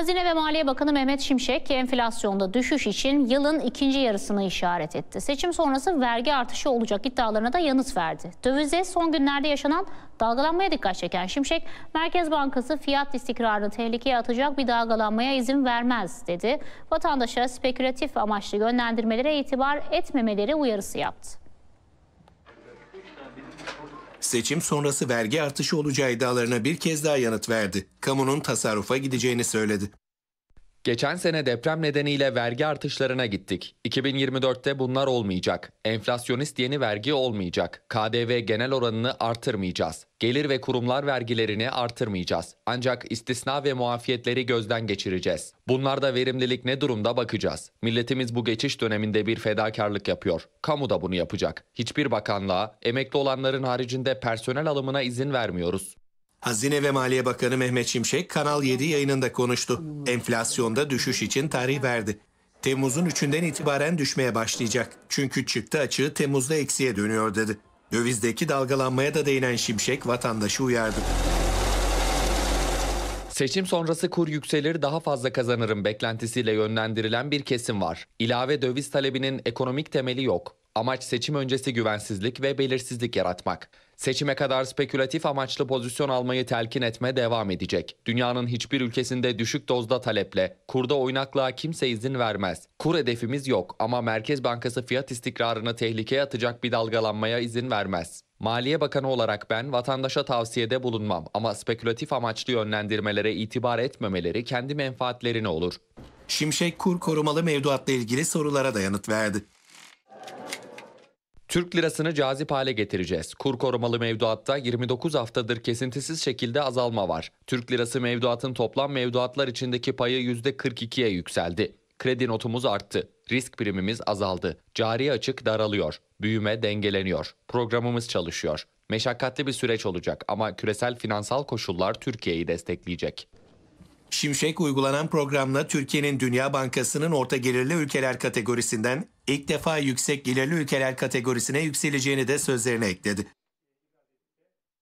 Hazine ve Maliye Bakanı Mehmet Şimşek enflasyonda düşüş için yılın ikinci yarısını işaret etti. Seçim sonrası vergi artışı olacak iddialarına da yanıt verdi. Dövizde son günlerde yaşanan dalgalanmaya dikkat çeken Şimşek, Merkez Bankası fiyat istikrarını tehlikeye atacak bir dalgalanmaya izin vermez dedi. Vatandaşa spekülatif amaçlı yönlendirmelere itibar etmemeleri uyarısı yaptı seçim sonrası vergi artışı olacağı iddialarına bir kez daha yanıt verdi. Kamunun tasarrufa gideceğini söyledi. Geçen sene deprem nedeniyle vergi artışlarına gittik. 2024'te bunlar olmayacak. Enflasyonist yeni vergi olmayacak. KDV genel oranını artırmayacağız. Gelir ve kurumlar vergilerini artırmayacağız. Ancak istisna ve muafiyetleri gözden geçireceğiz. Bunlarda verimlilik ne durumda bakacağız. Milletimiz bu geçiş döneminde bir fedakarlık yapıyor. Kamu da bunu yapacak. Hiçbir bakanlığa emekli olanların haricinde personel alımına izin vermiyoruz. Hazine ve Maliye Bakanı Mehmet Şimşek Kanal 7 yayınında konuştu. Enflasyonda düşüş için tarih verdi. Temmuz'un 3'ünden itibaren düşmeye başlayacak. Çünkü çıktı açığı Temmuz'da eksiye dönüyor dedi. Dövizdeki dalgalanmaya da değinen Şimşek vatandaşı uyardı. Seçim sonrası kur yükselir daha fazla kazanırım beklentisiyle yönlendirilen bir kesim var. İlave döviz talebinin ekonomik temeli yok. Amaç seçim öncesi güvensizlik ve belirsizlik yaratmak. Seçime kadar spekülatif amaçlı pozisyon almayı telkin etme devam edecek. Dünyanın hiçbir ülkesinde düşük dozda taleple, kurda oynaklığa kimse izin vermez. Kur hedefimiz yok ama Merkez Bankası fiyat istikrarını tehlikeye atacak bir dalgalanmaya izin vermez. Maliye Bakanı olarak ben vatandaşa tavsiyede bulunmam ama spekülatif amaçlı yönlendirmelere itibar etmemeleri kendi menfaatlerine olur. Şimşek kur korumalı mevduatla ilgili sorulara da yanıt verdi. Türk lirasını cazip hale getireceğiz. Kur korumalı mevduatta 29 haftadır kesintisiz şekilde azalma var. Türk lirası mevduatın toplam mevduatlar içindeki payı %42'ye yükseldi. Kredi notumuz arttı. Risk primimiz azaldı. Cari açık daralıyor. Büyüme dengeleniyor. Programımız çalışıyor. Meşakkatli bir süreç olacak ama küresel finansal koşullar Türkiye'yi destekleyecek. Şimşek uygulanan programla Türkiye'nin Dünya Bankası'nın orta gelirli ülkeler kategorisinden ilk defa yüksek gelirli ülkeler kategorisine yükseleceğini de sözlerine ekledi.